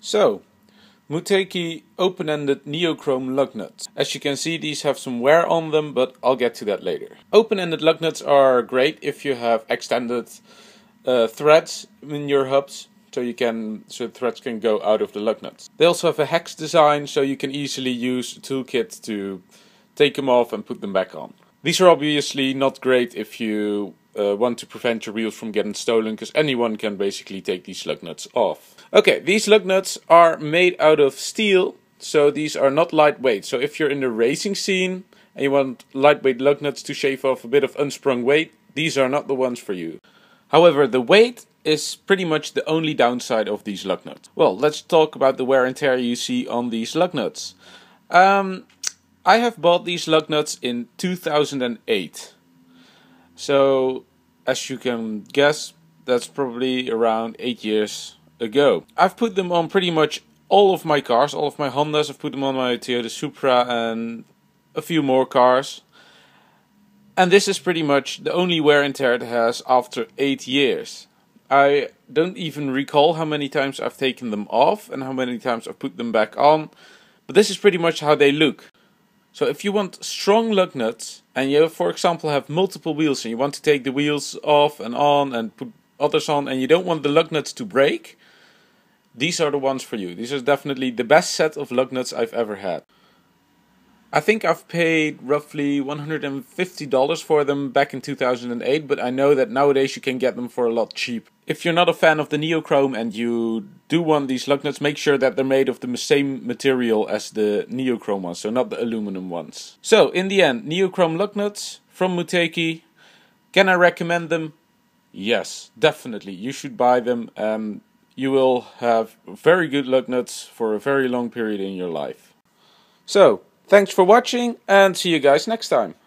So, Muteki open-ended neochrome lug nuts. As you can see, these have some wear on them, but I'll get to that later. Open-ended lug nuts are great if you have extended uh, threads in your hubs, so you can so threads can go out of the lug nuts. They also have a hex design, so you can easily use a toolkit to take them off and put them back on. These are obviously not great if you uh, want to prevent your wheels from getting stolen because anyone can basically take these lug nuts off. Okay, these lug nuts are made out of steel, so these are not lightweight. So if you're in the racing scene and you want lightweight lug nuts to shave off a bit of unsprung weight, these are not the ones for you. However, the weight is pretty much the only downside of these lug nuts. Well, let's talk about the wear and tear you see on these lug nuts. Um, I have bought these lug nuts in 2008. So, as you can guess, that's probably around eight years ago. I've put them on pretty much all of my cars, all of my Hondas. I've put them on my Toyota Supra and a few more cars. And this is pretty much the only wear and tear it has after eight years. I don't even recall how many times I've taken them off and how many times I've put them back on, but this is pretty much how they look. So if you want strong lug nuts and you, for example, have multiple wheels and you want to take the wheels off and on and put others on and you don't want the lug nuts to break, these are the ones for you. These are definitely the best set of lug nuts I've ever had. I think I've paid roughly $150 for them back in 2008, but I know that nowadays you can get them for a lot cheaper if you're not a fan of the neochrome and you do want these lug nuts, make sure that they're made of the same material as the neochrome ones, so not the aluminum ones. So in the end, neochrome lug nuts from Muteki. Can I recommend them? Yes, definitely. You should buy them. Um, you will have very good lug nuts for a very long period in your life. So, thanks for watching and see you guys next time.